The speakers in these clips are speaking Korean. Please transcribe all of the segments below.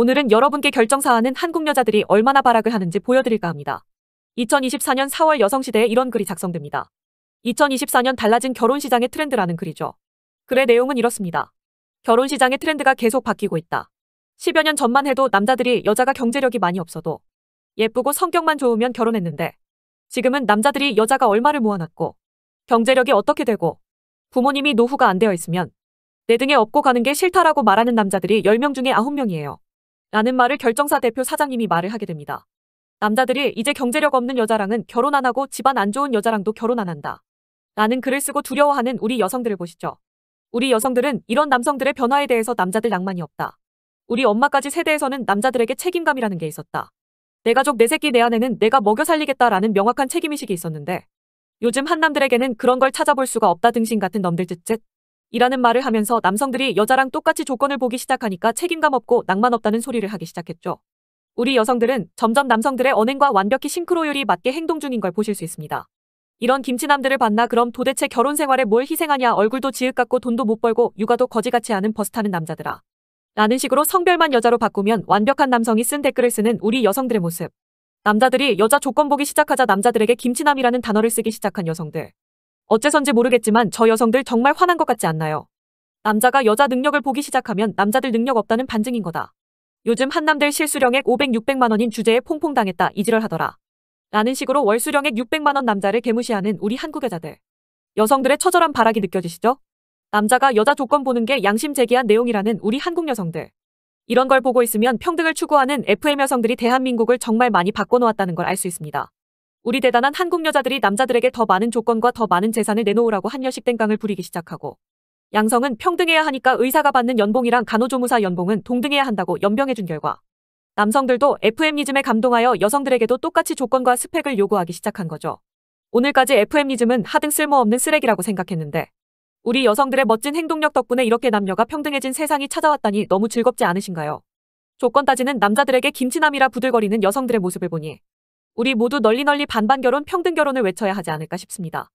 오늘은 여러분께 결정사안은 한국 여자들이 얼마나 발악을 하는지 보여드릴까 합니다. 2024년 4월 여성시대에 이런 글이 작성됩니다. 2024년 달라진 결혼시장의 트렌드라는 글이죠. 글의 내용은 이렇습니다. 결혼시장의 트렌드가 계속 바뀌고 있다. 10여 년 전만 해도 남자들이 여자가 경제력이 많이 없어도 예쁘고 성격만 좋으면 결혼했는데 지금은 남자들이 여자가 얼마를 모아놨고 경제력이 어떻게 되고 부모님이 노후가 안 되어 있으면 내 등에 업고 가는 게 싫다라고 말하는 남자들이 10명 중에 9명이에요. 라는 말을 결정사 대표 사장님이 말을 하게 됩니다. 남자들이 이제 경제력 없는 여자랑은 결혼 안 하고 집안 안 좋은 여자랑도 결혼 안 한다. 라는 글을 쓰고 두려워하는 우리 여성들을 보시죠. 우리 여성들은 이런 남성들의 변화에 대해서 남자들 낭만이 없다. 우리 엄마까지 세대에서는 남자들에게 책임감이라는 게 있었다. 내 가족, 내 새끼, 내 아내는 내가 먹여 살리겠다라는 명확한 책임의식이 있었는데 요즘 한남들에게는 그런 걸 찾아볼 수가 없다 등신 같은 넘들 쯧쯧. 이라는 말을 하면서 남성들이 여자랑 똑같이 조건을 보기 시작하니까 책임감 없고 낭만 없다는 소리를 하기 시작했죠. 우리 여성들은 점점 남성들의 언행과 완벽히 싱크로율이 맞게 행동 중인 걸 보실 수 있습니다. 이런 김치남들을 봤나 그럼 도대체 결혼 생활에 뭘 희생하냐 얼굴도 지읒 같고 돈도 못 벌고 육아도 거지같이 하는 버스 타는 남자들아. 라는 식으로 성별만 여자로 바꾸면 완벽한 남성이 쓴 댓글을 쓰는 우리 여성들의 모습. 남자들이 여자 조건 보기 시작하자 남자들에게 김치남이라는 단어를 쓰기 시작한 여성들. 어째선지 모르겠지만 저 여성들 정말 화난 것 같지 않나요? 남자가 여자 능력을 보기 시작하면 남자들 능력 없다는 반증인 거다. 요즘 한남들 실수령액 500, 600만 원인 주제에 퐁퐁 당했다 이지랄 하더라. 라는 식으로 월수령액 600만 원 남자를 개무시하는 우리 한국 여자들. 여성들의 처절한 발악이 느껴지시죠? 남자가 여자 조건 보는 게 양심 제기한 내용이라는 우리 한국 여성들. 이런 걸 보고 있으면 평등을 추구하는 FM 여성들이 대한민국을 정말 많이 바꿔놓았다는 걸 알 수 있습니다. 우리 대단한 한국 여자들이 남자들에게 더 많은 조건과 더 많은 재산을 내놓으라고 한여식 땡깡을 부리기 시작하고 양성은 평등해야 하니까 의사가 받는 연봉이랑 간호조무사 연봉은 동등해야 한다고 연병해준 결과 남성들도 FM니즘에 감동하여 여성들에게도 똑같이 조건과 스펙을 요구하기 시작한 거죠. 오늘까지 FM니즘은 하등 쓸모없는 쓰레기라고 생각했는데 우리 여성들의 멋진 행동력 덕분에 이렇게 남녀가 평등해진 세상이 찾아왔다니 너무 즐겁지 않으신가요? 조건 따지는 남자들에게 김치남이라 부들거리는 여성들의 모습을 보니 우리 모두 널리 널리 반반 결혼 평등 결혼을 외쳐야 하지 않을까 싶습니다.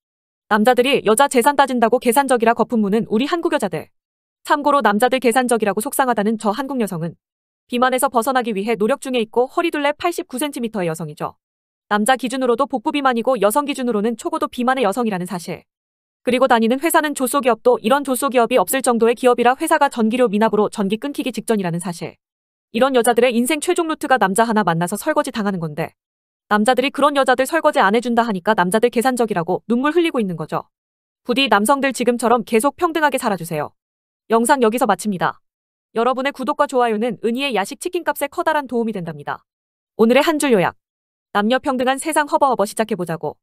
남자들이 여자 재산 따진다고 계산적이라 거품무는 우리 한국 여자들. 참고로 남자들 계산적이라고 속상하다는 저 한국 여성은 비만에서 벗어나기 위해 노력 중에 있고 허리둘레 89cm의 여성이죠. 남자 기준으로도 복부 비만이고 여성 기준으로는 초고도 비만의 여성이라는 사실. 그리고 다니는 회사는 조소기업도 이런 조소기업이 없을 정도의 기업이라 회사가 전기료 미납으로 전기 끊기기 직전이라는 사실. 이런 여자들의 인생 최종 루트가 남자 하나 만나서 설거지 당하는 건데 남자들이 그런 여자들 설거지 안 해준다 하니까 남자들 계산적이라고 눈물 흘리고 있는 거죠. 부디 남성들 지금처럼 계속 평등하게 살아주세요. 영상 여기서 마칩니다. 여러분의 구독과 좋아요는 은희의 야식 치킨값에 커다란 도움이 된답니다. 오늘의 한 줄 요약. 남녀 평등한 세상 허버허버 시작해보자고.